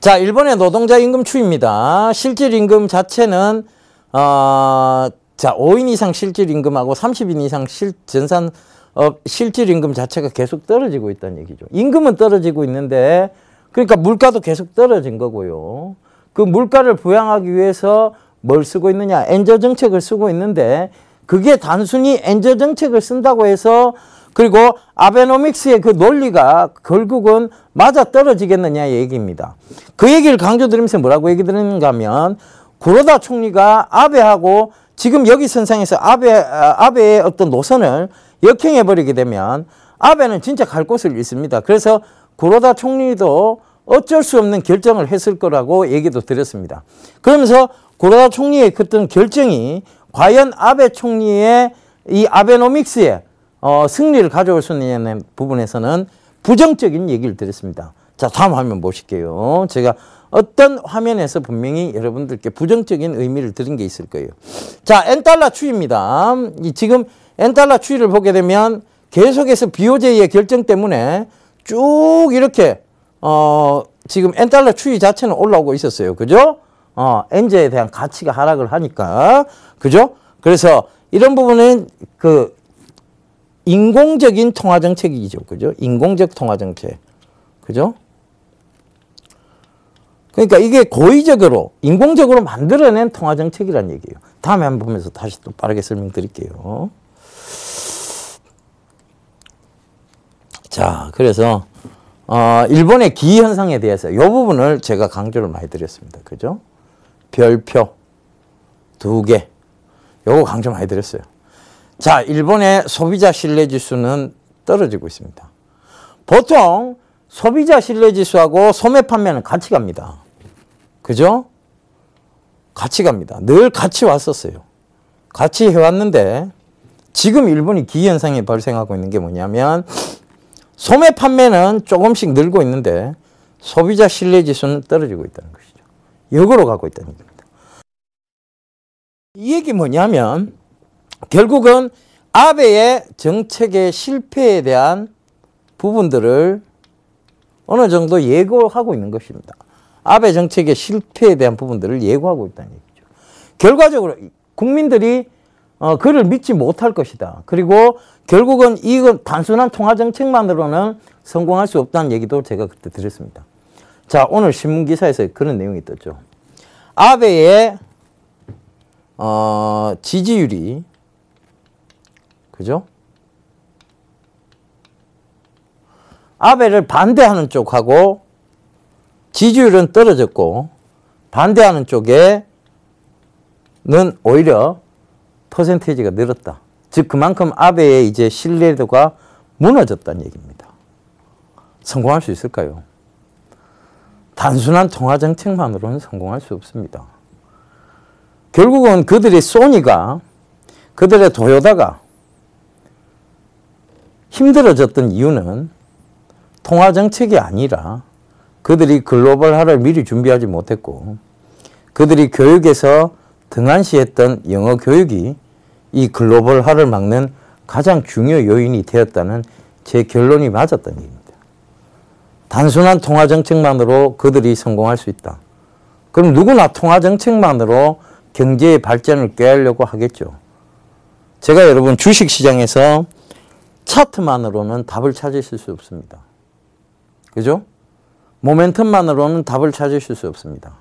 자 일본의 노동자 임금 추입니다. 실질 임금 자체는 어, 자 5인 이상 실질 임금하고 30인 이상 실, 전산 어, 실질 임금 자체가 계속 떨어지고 있다는 얘기죠. 임금은 떨어지고 있는데 그러니까 물가도 계속 떨어진 거고요. 그 물가를 부양하기 위해서 뭘 쓰고 있느냐 엔저 정책을 쓰고 있는데 그게 단순히 엔저 정책을 쓴다고 해서 그리고 아베노믹스의 그 논리가 결국은 맞아떨어지겠느냐 얘기입니다. 그 얘기를 강조드리면서 뭐라고 얘기 드리는가 하면 구로다 총리가 아베하고 지금 여기 선상에서 아베, 아, 아베의 어떤 노선을 역행해버리게 되면 아베는 진짜 갈 곳을 잃습니다 그래서 구로다 총리도 어쩔 수 없는 결정을 했을 거라고 얘기도 드렸습니다. 그러면서 구로다 총리의 그떤 결정이 과연 아베 총리의 이 아베노믹스에 어, 승리를 가져올 수 있는 부분에서는 부정적인 얘기를 드렸습니다. 자, 다음 화면 보실게요. 제가 어떤 화면에서 분명히 여러분들께 부정적인 의미를 드린 게 있을 거예요. 자, 엔달러 추입니다. 위이 지금 엔달러 추위를 보게 되면 계속해서 BOJ의 결정 때문에 쭉 이렇게 어, 지금 엔달러 추위 자체는 올라오고 있었어요. 그죠? 어, 엔제에 대한 가치가 하락을 하니까. 그죠? 그래서 이런 부분은 그 인공적인 통화 정책이죠. 그죠? 인공적 통화 정책. 그죠? 그러니까 이게 고의적으로 인공적으로 만들어낸 통화 정책이란 얘기예요. 다음에 한 번 보면서 다시 또 빠르게 설명드릴게요. 자, 그래서 어, 일본의 기이 현상에 대해서 이 부분을 제가 강조를 많이 드렸습니다. 그죠? 별표 두 개. 요거 강조 많이 드렸어요. 자, 일본의 소비자 신뢰 지수는 떨어지고 있습니다. 보통 소비자 신뢰 지수하고 소매 판매는 같이 갑니다. 그죠? 같이 갑니다. 늘 같이 왔었어요. 같이 해왔는데 지금 일본이 기현상이 발생하고 있는 게 뭐냐면 소매 판매는 조금씩 늘고 있는데 소비자 신뢰 지수는 떨어지고 있다는 것이죠. 역으로 가고 있다는 겁니다. 이 얘기 뭐냐면 결국은 아베의 정책의 실패에 대한 부분들을 어느 정도 예고하고 있는 것입니다. 아베 정책의 실패에 대한 부분들을 예고하고 있다는 얘기죠. 결과적으로 국민들이 어, 그를 믿지 못할 것이다. 그리고 결국은 이건 단순한 통화 정책만으로는 성공할 수 없다는 얘기도 제가 그때 드렸습니다. 자, 오늘 신문 기사에서 그런 내용이 떴죠. 아베의 어, 지지율이 그죠? 아베를 반대하는 쪽하고 지지율은 떨어졌고 반대하는 쪽에는 오히려 퍼센테이지가 늘었다. 즉 그만큼 아베의 이제 신뢰도가 무너졌다는 얘기입니다. 성공할 수 있을까요? 단순한 통화 정책만으로는 성공할 수 없습니다. 결국은 그들의 소니가 그들의 도요다가 힘들어졌던 이유는 통화정책이 아니라 그들이 글로벌화를 미리 준비하지 못했고 그들이 교육에서 등한시했던 영어 교육이 이 글로벌화를 막는 가장 중요 요인이 되었다는 제 결론이 맞았던 일입니다. 단순한 통화정책만으로 그들이 성공할 수 있다. 그럼 누구나 통화정책만으로 경제의 발전을 꾀하려고 하겠죠. 제가 여러분 주식시장에서 차트만으로는 답을 찾으실 수 없습니다. 그죠? 모멘텀만으로는 답을 찾으실 수 없습니다.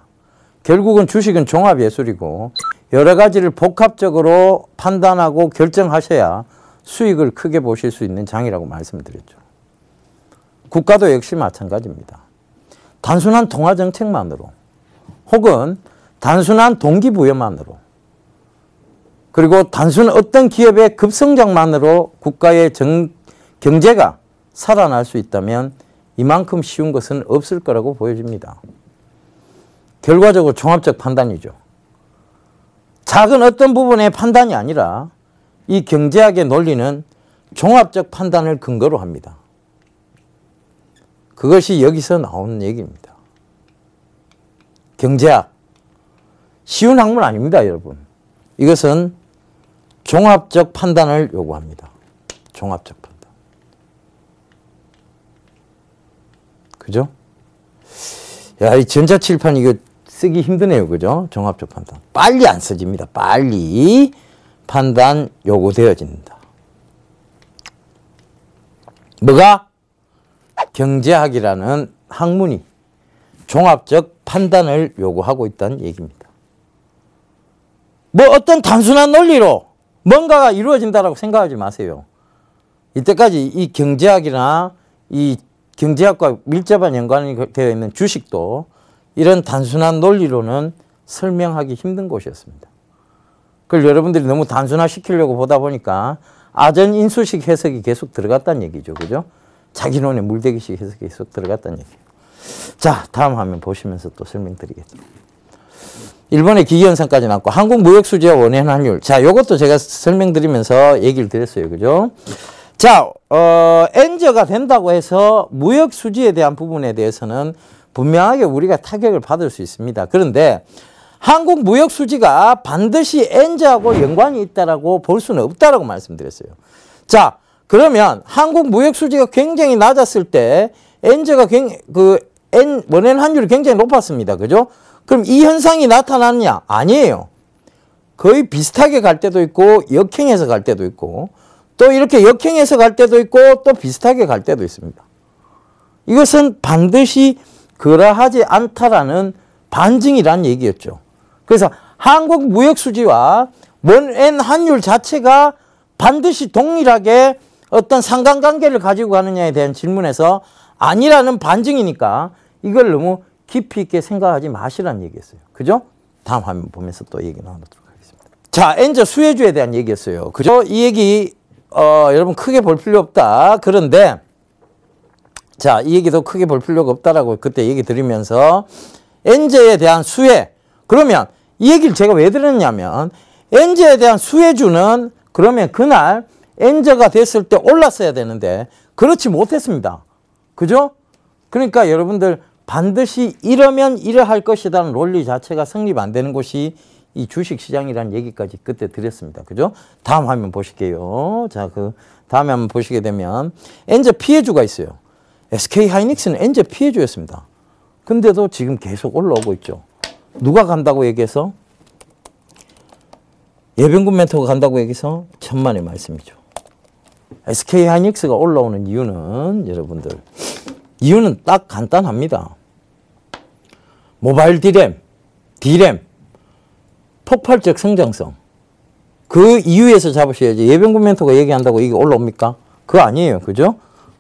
결국은 주식은 종합예술이고 여러 가지를 복합적으로 판단하고 결정하셔야 수익을 크게 보실 수 있는 장이라고 말씀드렸죠. 국가도 역시 마찬가지입니다. 단순한 통화정책만으로 혹은 단순한 동기부여만으로 그리고 단순 어떤 기업의 급성장만으로 국가의 정, 경제가 살아날 수 있다면 이만큼 쉬운 것은 없을 거라고 보여집니다. 결과적으로 종합적 판단이죠. 작은 어떤 부분의 판단이 아니라 이 경제학의 논리는 종합적 판단을 근거로 합니다. 그것이 여기서 나오는 얘기입니다. 경제학. 쉬운 학문 아닙니다, 여러분. 이것은 종합적 판단을 요구합니다. 종합적 판단. 그죠? 야, 이 전자칠판 이거 쓰기 힘드네요. 그죠? 종합적 판단. 빨리 안 써집니다. 빨리 판단 요구되어진다. 뭐가? 경제학이라는 학문이 종합적 판단을 요구하고 있다는 얘기입니다. 뭐 어떤 단순한 논리로 뭔가가 이루어진다라고 생각하지 마세요. 이때까지 이 경제학이나 이 경제학과 밀접한 연관이 되어 있는 주식도 이런 단순한 논리로는 설명하기 힘든 것이었습니다. 그걸 여러분들이 너무 단순화시키려고 보다 보니까 아전인수식 해석이 계속 들어갔다는 얘기죠. 그죠? 자기론의 물대기식 해석이 계속 들어갔다는 얘기 자, 다음 화면 보시면서 또 설명드리겠습니다. 일본의 기기현상까지 많고 한국 무역수지와 원행 환율. 자, 요것도 제가 설명드리면서 얘기를 드렸어요. 그죠? 자, 어, 엔저가 된다고 해서 무역수지에 대한 부분에 대해서는 분명하게 우리가 타격을 받을 수 있습니다. 그런데 한국 무역수지가 반드시 엔저하고 연관이 있다라고 볼 수는 없다라고 말씀드렸어요. 자, 그러면 한국 무역수지가 굉장히 낮았을 때 엔저가 굉, 그, 엔, 원엔 환율이 굉장히 높았습니다. 그죠? 그럼 이 현상이 나타나느냐? 아니에요. 거의 비슷하게 갈 때도 있고 역행해서 갈 때도 있고 또 이렇게 역행해서 갈 때도 있고 또 비슷하게 갈 때도 있습니다. 이것은 반드시 그러하지 않다라는 반증이란 얘기였죠. 그래서 한국 무역 수지와 원엔 환율 자체가 반드시 동일하게 어떤 상관관계를 가지고 가느냐에 대한 질문에서 아니라는 반증이니까 이걸 너무 깊이 있게 생각하지 마시라는 얘기였어요. 그죠? 다음 화면 보면서 또 얘기 나눠보도록 하겠습니다. 자, 엔저 수혜주에 대한 얘기였어요. 그죠? 이 얘기 어, 여러분 크게 볼 필요 없다. 그런데 자, 이 얘기도 크게 볼 필요가 없다라고 그때 얘기 드리면서 엔저에 대한 수혜. 그러면 이 얘기를 제가 왜 드렸냐면 엔저에 대한 수혜주는 그러면 그날 엔저가 됐을 때 올랐어야 되는데 그렇지 못했습니다. 그죠? 그러니까 여러분들 반드시 이러면 이러할 것이라는 논리 자체가 성립 안 되는 것이이 주식시장이라는 얘기까지 그때 드렸습니다. 그죠? 다음 화면 보실게요. 자, 그 다음에 한번 보시게 되면 엔젤 피해주가 있어요. SK 하이닉스는 엔젤 피해주였습니다. 근데도 지금 계속 올라오고 있죠. 누가 간다고 얘기해서? 예병군 멘토가 간다고 얘기해서 천만의 말씀이죠. SK 하이닉스가 올라오는 이유는 여러분들 이유는 딱 간단합니다. 모바일 디램, 디램, 폭발적 성장성. 그 이유에서 잡으셔야지 예병군 멘토가 얘기한다고 이게 올라옵니까? 그거 아니에요. 그죠?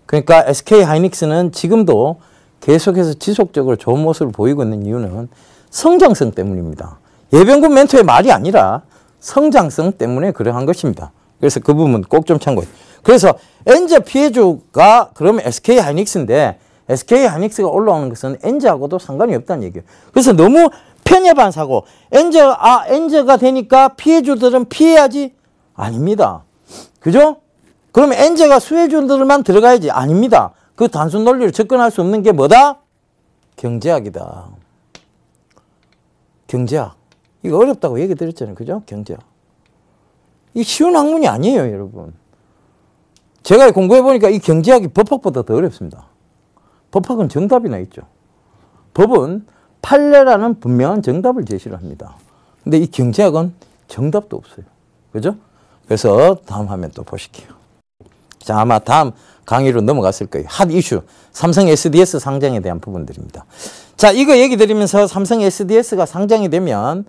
그러니까 SK 하이닉스는 지금도 계속해서 지속적으로 좋은 모습을 보이고 있는 이유는 성장성 때문입니다. 예병군 멘토의 말이 아니라 성장성 때문에 그러한 것입니다. 그래서 그 부분 꼭 좀 참고해. 그래서 엔저 피해주가 그러면 SK 하이닉스인데 SK 하닉스가 올라오는 것은 엔저하고도 상관이 없다는 얘기예요. 그래서 너무 편협한 사고. 엔저, 아, 엔저가 되니까 피해주들은 피해야지? 아닙니다. 그죠? 그럼 엔저가 수혜주들만 들어가야지? 아닙니다. 그 단순 논리를 접근할 수 없는 게 뭐다? 경제학이다. 경제학. 이거 어렵다고 얘기 드렸잖아요. 그죠? 경제학. 이 쉬운 학문이 아니에요, 여러분. 제가 공부해보니까 이 경제학이 법학보다 더 어렵습니다. 법학은 정답이나 있죠. 법은 판례라는 분명한 정답을 제시를 합니다. 근데 이 경제학은 정답도 없어요. 그죠? 그래서 다음 화면 또 보실게요. 자, 아마 다음 강의로 넘어갔을 거예요. 핫 이슈. 삼성 SDS 상장에 대한 부분들입니다. 자, 이거 얘기 드리면서 삼성 SDS가 상장이 되면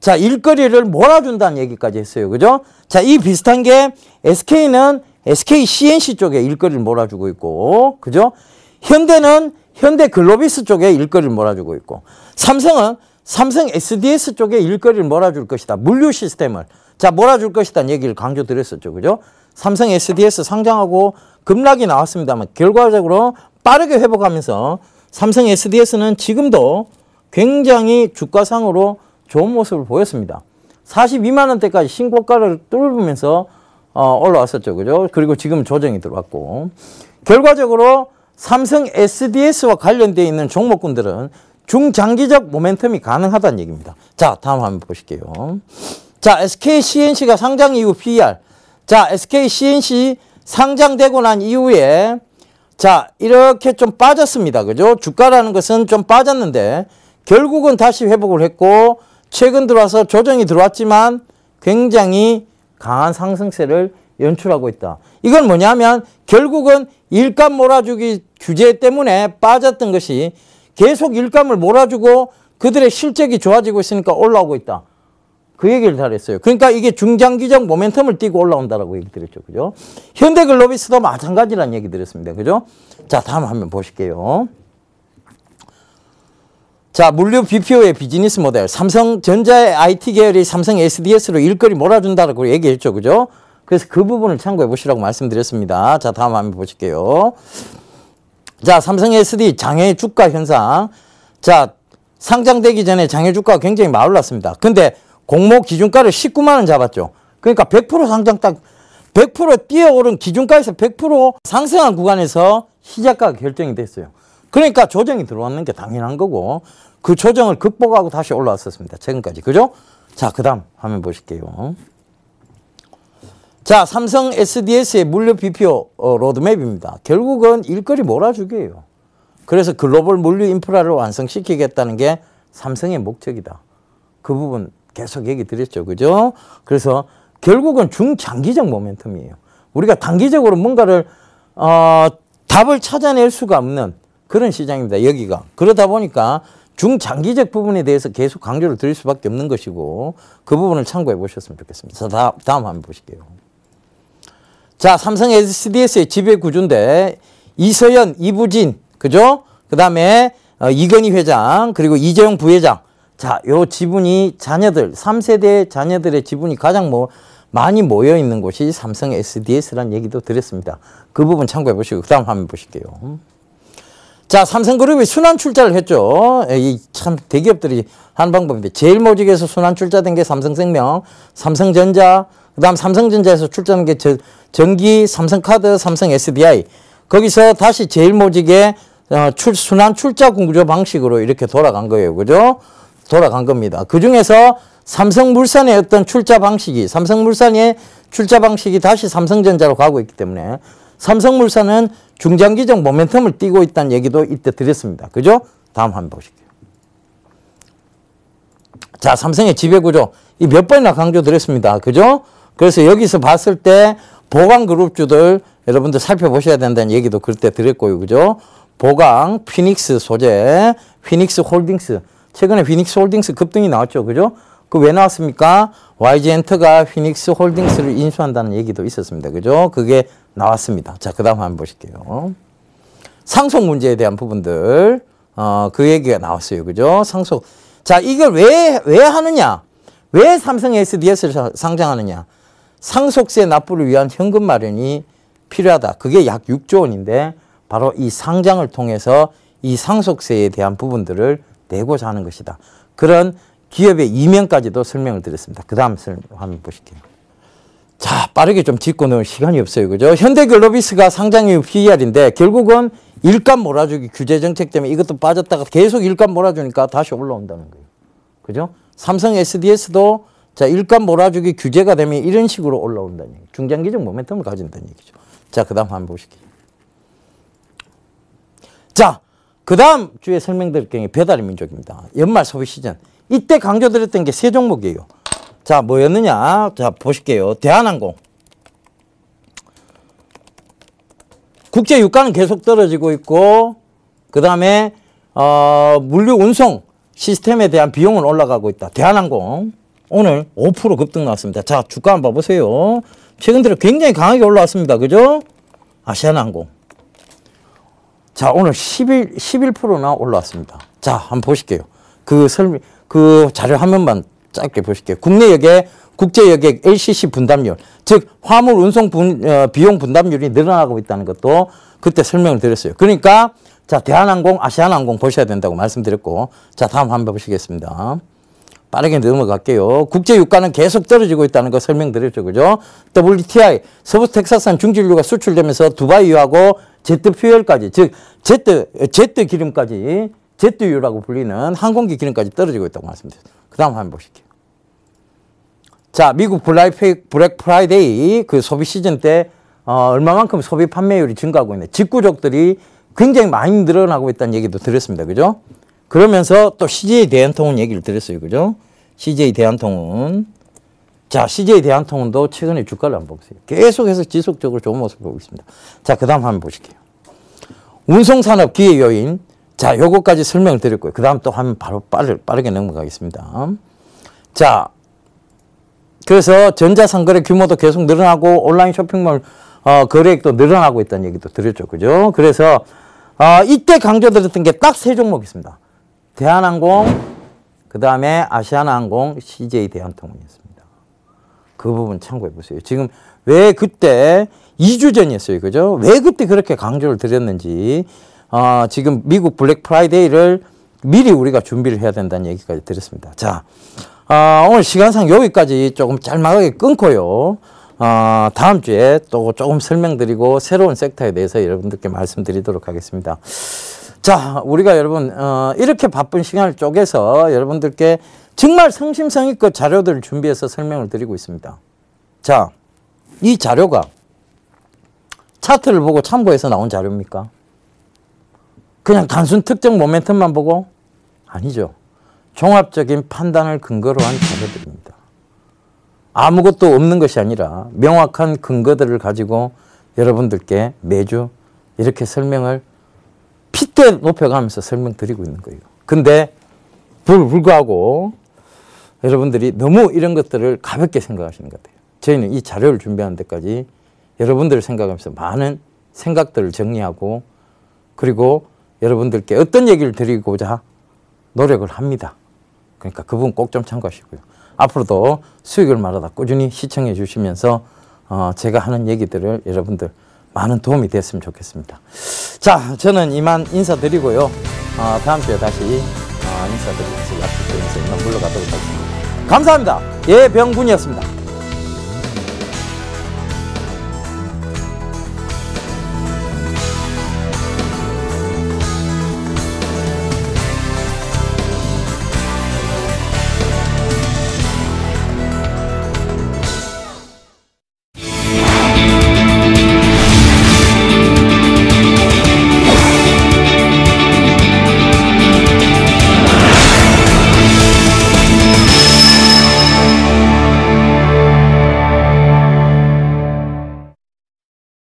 자, 일거리를 몰아준다는 얘기까지 했어요. 그죠? 자, 이 비슷한 게 SK는 SK CNC 쪽에 일거리를 몰아주고 있고, 그죠? 현대는 현대 글로비스 쪽에 일거리를 몰아주고 있고 삼성은 삼성 SDS 쪽에 일거리를 몰아줄 것이다. 물류 시스템을. 자, 몰아줄 것이다는 얘기를 강조 드렸었죠. 그죠? 삼성 SDS 상장하고 급락이 나왔습니다만 결과적으로 빠르게 회복하면서 삼성 SDS는 지금도 굉장히 주가상으로 좋은 모습을 보였습니다. 42만 원대까지 신고가를 뚫으면서 어, 올라왔었죠. 그죠? 그리고 지금 조정이 들어왔고 결과적으로 삼성 SDS와 관련되어 있는 종목군들은 중장기적 모멘텀이 가능하다는 얘기입니다. 자, 다음 화면 보실게요. 자, SKCNC가 상장 이후 p e r 자, SKCNC 상장되고 난 이후에 자, 이렇게 좀 빠졌습니다. 그죠? 주가라는 것은 좀 빠졌는데 결국은 다시 회복을 했고 최근 들어와서 조정이 들어왔지만 굉장히 강한 상승세를 연출하고 있다. 이건 뭐냐면 결국은 일감 몰아주기 규제 때문에 빠졌던 것이 계속 일감을 몰아주고 그들의 실적이 좋아지고 있으니까 올라오고 있다. 그 얘기를 잘 했어요. 그러니까 이게 중장기적 모멘텀을 띄고 올라온다라고 얘기 드렸죠. 그죠? 현대글로비스도 마찬가지라는 얘기 드렸습니다. 그죠? 자, 다음 한번 보실게요. 자, 물류 BPO의 비즈니스 모델. 삼성전자의 IT 계열이 삼성 SDS로 일거리 몰아준다라고 얘기했죠. 그죠? 그래서 그 부분을 참고해 보시라고 말씀드렸습니다. 자, 다음 한번 보실게요. 자, 삼성 SD 장애 주가 현상. 자, 상장되기 전에 장애 주가가 굉장히 많이 올랐습니다 근데 공모 기준가를 19만 원 잡았죠. 그러니까 100% 상장 딱 100% 뛰어오른 기준가에서 100% 상승한 구간에서 시작가가 결정이 됐어요. 그러니까 조정이 들어왔는 게 당연한 거고 그 조정을 극복하고 다시 올라왔었습니다. 최근까지. 그죠? 자, 그 다음 화면 보실게요. 자, 삼성 SDS의 물류 비표 어, 로드맵입니다. 결국은 일거리 몰아주기예요. 그래서 글로벌 물류 인프라를 완성시키겠다는 게 삼성의 목적이다. 그 부분 계속 얘기 드렸죠. 그죠? 그래서 결국은 중장기적 모멘텀이에요. 우리가 단기적으로 뭔가를 어, 답을 찾아낼 수가 없는 그런 시장입니다. 여기가. 그러다 보니까 중장기적 부분에 대해서 계속 강조를 드릴 수밖에 없는 것이고 그 부분을 참고해 보셨으면 좋겠습니다. 자, 다음 한번 보실게요. 자, 삼성 SDS의 지배 구조인데 이서연, 이부진, 그죠? 그다음에 어, 이건희 회장, 그리고 이재용 부회장. 자, 요 지분이 자녀들, 삼세대 자녀들의 지분이 가장 뭐 많이 모여 있는 곳이 삼성 SDS라는 얘기도 드렸습니다. 그 부분 참고해 보시고 그다음 화면 보실게요. 자, 삼성그룹이 순환 출자를 했죠. 예, 이참 대기업들이 한 방법인데 제일 모직에서 순환 출자된 게 삼성생명, 삼성전자, 그 다음 삼성전자에서 출전한 게 저, 전기, 삼성카드, 삼성 SDI. 거기서 다시 제일모직에 어, 출, 순환 출자 공구조 방식으로 이렇게 돌아간 거예요. 그죠? 돌아간 겁니다. 그 중에서 삼성물산의 어떤 출자 방식이, 삼성물산의 출자 방식이 다시 삼성전자로 가고 있기 때문에 삼성물산은 중장기적 모멘텀을 띄고 있다는 얘기도 이때 드렸습니다. 그죠? 다음 한번 보실게요. 자, 삼성의 지배구조. 이 몇 번이나 강조드렸습니다. 그죠? 그래서 여기서 봤을 때 보강 그룹주들 여러분들 살펴보셔야 된다는 얘기도 그때 드렸고요. 그죠? 보강, 피닉스 소재, 피닉스 홀딩스. 최근에 피닉스 홀딩스 급등이 나왔죠. 그죠? 그 왜 나왔습니까? YG엔터가 피닉스 홀딩스를 인수한다는 얘기도 있었습니다. 그죠? 그게 나왔습니다. 자, 그 다음 한번 보실게요. 상속 문제에 대한 부분들, 어, 그 얘기가 나왔어요. 그죠? 상속. 자, 이걸 왜, 왜 하느냐? 왜 삼성 SDS를 상장하느냐? 상속세 납부를 위한 현금 마련이 필요하다. 그게 약 6조 원인데 바로 이 상장을 통해서 이 상속세에 대한 부분들을 내고자 하는 것이다. 그런 기업의 이면까지도 설명을 드렸습니다. 그 다음 화면 보실게요. 자, 빠르게 좀 짚고 넣을 시간이 없어요. 그죠? 현대글로비스가 상장이 PER인데 결국은 일감 몰아주기 규제 정책 때문에 이것도 빠졌다가 계속 일감 몰아주니까 다시 올라온다는 거예요. 그죠? 삼성 SDS도 자, 일감 몰아주기 규제가 되면 이런 식으로 올라온다는 얘기. 중장기적 모멘텀을 가진다는 얘기죠. 자, 그 다음 한 번 보시죠. 자, 그 다음 주에 설명드릴 게우 배달의 민족입니다. 연말 소비 시즌. 이때 강조드렸던 게 세 종목이에요. 자, 뭐였느냐. 자, 보실게요. 대한항공. 국제 유가는 계속 떨어지고 있고, 그 다음에, 어, 물류 운송 시스템에 대한 비용은 올라가고 있다. 대한항공. 오늘 5% 급등 나왔습니다. 자, 주가 한번 봐보세요. 최근 들어 굉장히 강하게 올라왔습니다. 그죠? 아시아나항공. 자, 오늘 11, 11%나 올라왔습니다. 자, 한번 보실게요. 그 설명, 그 자료 화면만 짧게 보실게요. 국내 여객, 국제 여객 LCC 분담률, 즉 화물 운송 분, 어, 비용 분담률이 늘어나고 있다는 것도 그때 설명을 드렸어요. 그러니까 자, 대한항공, 아시아나항공 보셔야 된다고 말씀드렸고 자, 다음 한번 보시겠습니다. 빠르게 넘어갈게요. 국제 유가는 계속 떨어지고 있다는 거 설명드렸죠. 그죠? WTI, 서부 텍사스산 중진유가 수출되면서 두바이유하고 제트 퓨엘까지, 즉, 제트, 제트 기름까지, 제트유라고 불리는 항공기 기름까지 떨어지고 있다고 말씀드렸어요. 그 다음 한번 보실게요. 자, 미국 블랙, 블랙 프라이데이 그 소비 시즌 때 어, 얼마만큼 소비 판매율이 증가하고 있네. 직구족들이 굉장히 많이 늘어나고 있다는 얘기도 드렸습니다. 그죠? 그러면서 또 CJ 대한통운 얘기를 드렸어요. 그죠? CJ 대한통운. 자, CJ 대한통운도 최근에 주가를 안 보고 있어요. 계속해서 지속적으로 좋은 모습을 보고 있습니다. 자, 그 다음 한번 보실게요. 운송산업 기회 요인. 자, 요거까지 설명을 드렸고요. 그 다음 또 한번 바로 빠르, 빠르게 넘어가겠습니다. 자, 그래서 전자상거래 규모도 계속 늘어나고 온라인 쇼핑몰 어, 거래액도 늘어나고 있다는 얘기도 드렸죠. 그죠? 그래서 어, 이때 강조드렸던 게 딱 세 종목 있습니다. 대한항공, 그 다음에 아시아나항공, CJ 대한통운이었습니다. 그 부분 참고해 보세요. 지금 왜 그때 2주 전이었어요. 그죠? 왜 그때 그렇게 강조를 드렸는지, 어, 지금 미국 블랙 프라이데이를 미리 우리가 준비를 해야 된다는 얘기까지 드렸습니다. 자, 어, 오늘 시간상 여기까지 조금 짤막하게 끊고요. 어, 다음 주에 또 조금 설명드리고 새로운 섹터에 대해서 여러분들께 말씀드리도록 하겠습니다. 자, 우리가 여러분 어, 이렇게 바쁜 시간을 쪼개서 여러분들께 정말 성심성의껏 그 자료들을 준비해서 설명을 드리고 있습니다. 자, 이 자료가 차트를 보고 참고해서 나온 자료입니까? 그냥 단순 특정 모멘텀만 보고? 아니죠. 종합적인 판단을 근거로 한 자료들입니다. 아무것도 없는 것이 아니라 명확한 근거들을 가지고 여러분들께 매주 이렇게 설명을 핏대 높여가면서 설명드리고 있는 거예요. 근데 불구하고 불 여러분들이 너무 이런 것들을 가볍게 생각하시는 것 같아요. 저희는 이 자료를 준비하는 데까지 여러분들을 생각하면서 많은 생각들을 정리하고 그리고 여러분들께 어떤 얘기를 드리고자 노력을 합니다. 그러니까 그 부분 꼭 좀 참고하시고요. 앞으로도 수익을 말하다 꾸준히 시청해 주시면서 어 제가 하는 얘기들을 여러분들 많은 도움이 됐으면 좋겠습니다. 자, 저는 이만 인사드리고요. 어, 다음 주에 다시 어, 인사드리면서 약속드리면서 이만 물러가도록 하겠습니다. 감사합니다. 예병군이었습니다.